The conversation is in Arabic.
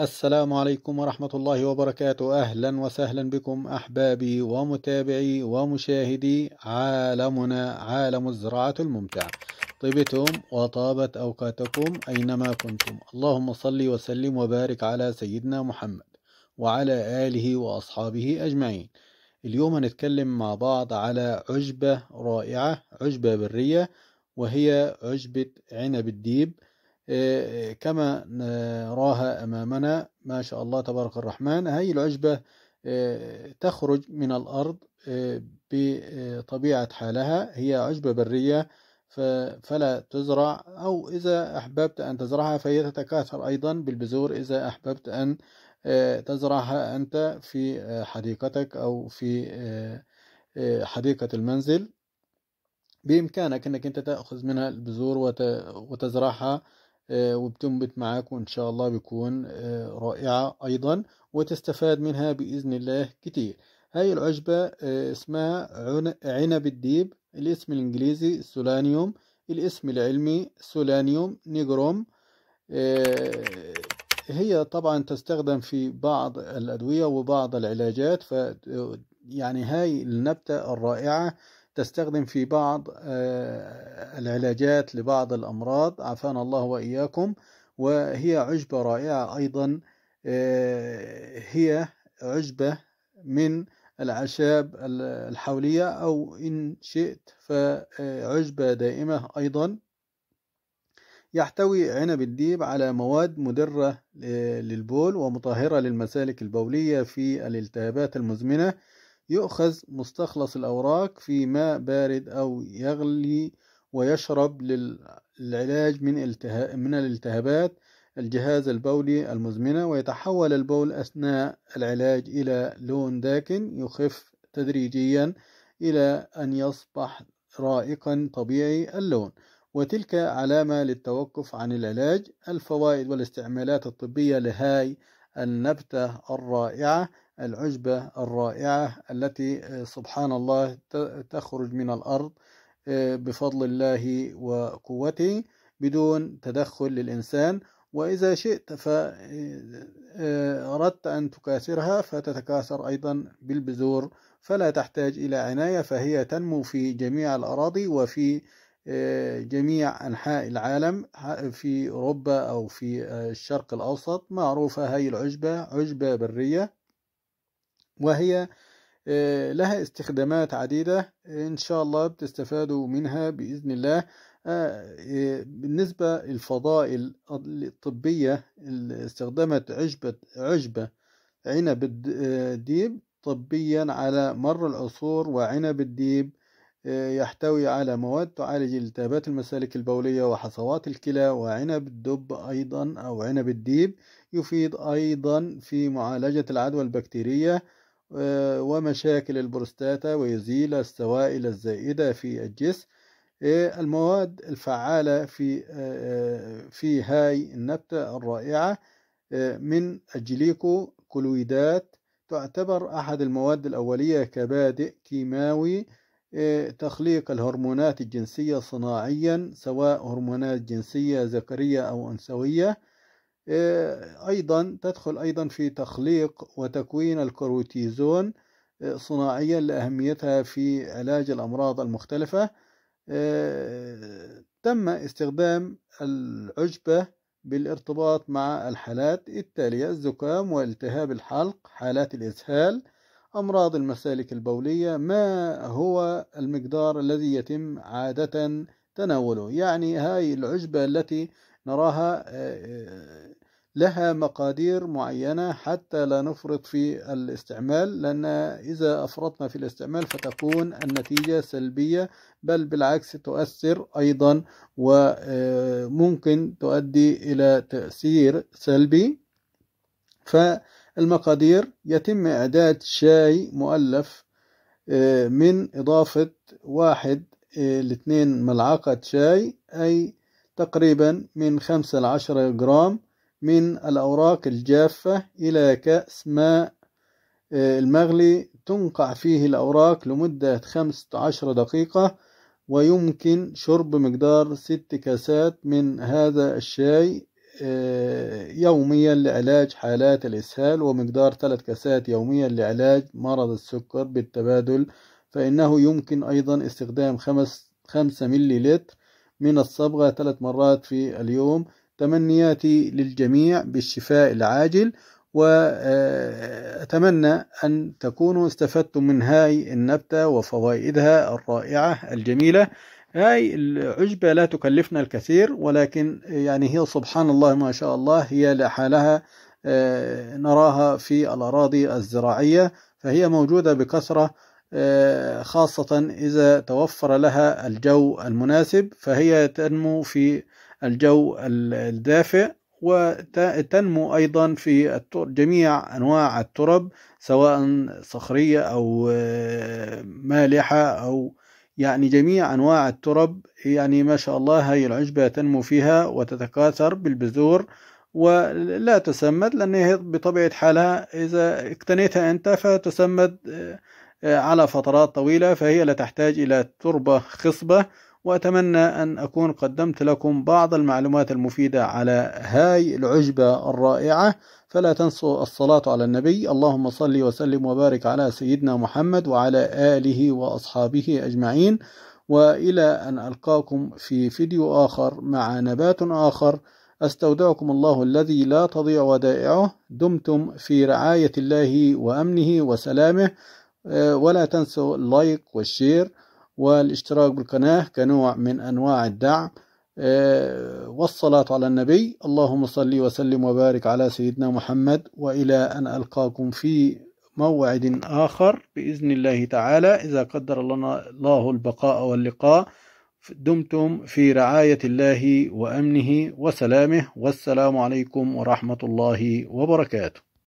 السلام عليكم ورحمة الله وبركاته أهلا وسهلا بكم أحبابي ومتابعي ومشاهدي عالمنا عالم الزراعة الممتعة طيبتم وطابت أوقاتكم أينما كنتم اللهم صل وسلم وبارك على سيدنا محمد وعلى آله وأصحابه أجمعين اليوم هنتكلم مع بعض على عشبة رائعة عشبة برية وهي عشبة عنب الديب إيه، كما نراها أمامنا ما شاء الله تبارك الرحمن هاي العشبة إيه، تخرج من الأرض إيه، بطبيعة حالها هي عشبة برية فلا تزرع أو إذا أحببت أن تزرعها فهي تتكاثر أيضا بالبذور إذا أحببت أن تزرعها أنت في حديقتك أو في حديقة المنزل بإمكانك أنك أنت تأخذ منها البذور وتزرعها آه، وبتنبت معاك وإن شاء الله بيكون آه، رائعة أيضا وتستفاد منها بإذن الله كتير هاي العشبة آه، اسمها عنب الديب الاسم الإنجليزي سولانيوم الاسم العلمي سولانيوم نيجروم هي طبعا تستخدم في بعض الأدوية وبعض العلاجات ف يعني هاي النبتة الرائعة تستخدم في بعض آه، العلاجات لبعض الأمراض عافانا الله وإياكم وهي عشبة رائعة أيضا آه، هي عشبة من الأعشاب الحولية أو إن شئت فعشبة دائمة أيضا يحتوي عنب الديب على مواد مدرة آه، للبول ومطهرة للمسالك البولية في الالتهابات المزمنة يؤخذ مستخلص الأوراق في ماء بارد أو يغلي ويشرب للعلاج من من الالتهابات الجهاز البولي المزمنة ويتحول البول أثناء العلاج إلى لون داكن يخف تدريجيا إلى أن يصبح رائقا طبيعي اللون وتلك علامة للتوقف عن العلاج الفوائد والاستعمالات الطبية لهاي النبتة الرائعة العجبة الرائعة التي آه، سبحان الله تخرج من الأرض آه، بفضل الله وقوته بدون تدخل للإنسان وإذا شئت فأردت آه، أن تكاثرها فتتكاثر أيضا بالبذور فلا تحتاج إلى عناية فهي تنمو في جميع الأراضي وفي جميع أنحاء العالم في أوروبا أو في الشرق الأوسط معروفة هاي العجبة عجبة برية وهي آه، لها استخدامات عديدة إن شاء الله بتستفادوا منها بإذن الله آه، آه، بالنسبة للفضائل الطبية اللي استخدمت عشبة عشبة عنب الديب طبيا على مر العصور وعنب الديب يحتوي على مواد تعالج التهابات المسالك البولية وحصوات الكلى وعنب الدب أيضا أو عنب الديب يفيد أيضا في معالجة العدوى البكتيرية آه، ومشاكل البروستاتا ويزيل السوائل الزائدة في الجسم آه، المواد الفعالة في آه، في هاي النبتة الرائعة من الجليكو كلويدات تعتبر أحد المواد الأولية كبادئ كيماوي تخليق الهرمونات الجنسية صناعيا سواء هرمونات جنسية ذكرية أو أنثوية آه، أيضا تدخل أيضا في تخليق وتكوين الكروتيزون آه، صناعيا لأهميتها في علاج الأمراض المختلفة آه، تم استخدام العجبة بالارتباط مع الحالات التالية الزكام والتهاب الحلق حالات الإسهال أمراض المسالك البولية ما هو المقدار الذي يتم عادة تناوله يعني هاي العجبة التي نراها آه، آه، لها مقادير معينة حتى لا نفرط في الاستعمال لأن إذا أفرطنا في الاستعمال فتكون النتيجة سلبية بل بالعكس تؤثر أيضا وممكن آه، تؤدي إلى تأثير سلبي فالمقادير يتم إعداد شاي مؤلف من إضافة واحد لاثنين ملعقة شاي أي تقريبا من خمسة لعشرة جرام من الأوراق الجافة إلى كأس ماء آه، المغلي تنقع فيه الأوراق لمدة خمسة عشر دقيقة ويمكن شرب مقدار ست كاسات من هذا الشاي آه، يوميا لعلاج حالات الإسهال ومقدار ثلاث كاسات يوميا لعلاج مرض السكر بالتبادل فإنه يمكن أيضا استخدام خمس خمسة ملي لتر من الصبغة ثلاث مرات في اليوم تمنياتي للجميع بالشفاء العاجل وأتمنى آه، أن تكونوا استفدتم من هاي النبتة وفوائدها الرائعة الجميلة هاي العشبة لا تكلفنا الكثير ولكن يعني هي سبحان الله ما شاء الله هي لحالها آه، نراها في الأراضي الزراعية فهي موجودة بكثرة آه، خاصة إذا توفر لها الجو المناسب فهي تنمو في الجو الدافئ وتنمو أيضا في جميع أنواع الترب سواء صخرية أو آه، مالحة أو يعني جميع أنواع الترب يعني ما شاء الله هي العشبة تنمو فيها وتتكاثر بالبذور ولا تسمد لأنها بطبيعة حالها إذا اقتنيتها أنت فتسمد آه، على فترات طويلة فهي لا تحتاج إلى تربة خصبة وأتمنى أن أكون قدمت لكم بعض المعلومات المفيدة على هاي العجبة الرائعة فلا تنسوا الصلاة على النبي اللهم صل وسلم وبارك على سيدنا محمد وعلى آله وأصحابه أجمعين وإلى أن ألقاكم في فيديو آخر مع نبات آخر استودعكم الله الذي لا تضيع ودائعه دمتم في رعاية الله وأمنه وسلامه آه، ولا تنسوا اللايك والشير والاشتراك بالقناة كنوع من أنواع الدعم آه، والصلاة على النبي اللهم صل وسلم وبارك على سيدنا محمد وإلى أن ألقاكم في موعد آخر بإذن الله تعالى إذا قدر لنا الله البقاء واللقاء دمتم في رعاية الله وأمنه وسلامه والسلام عليكم ورحمة الله وبركاته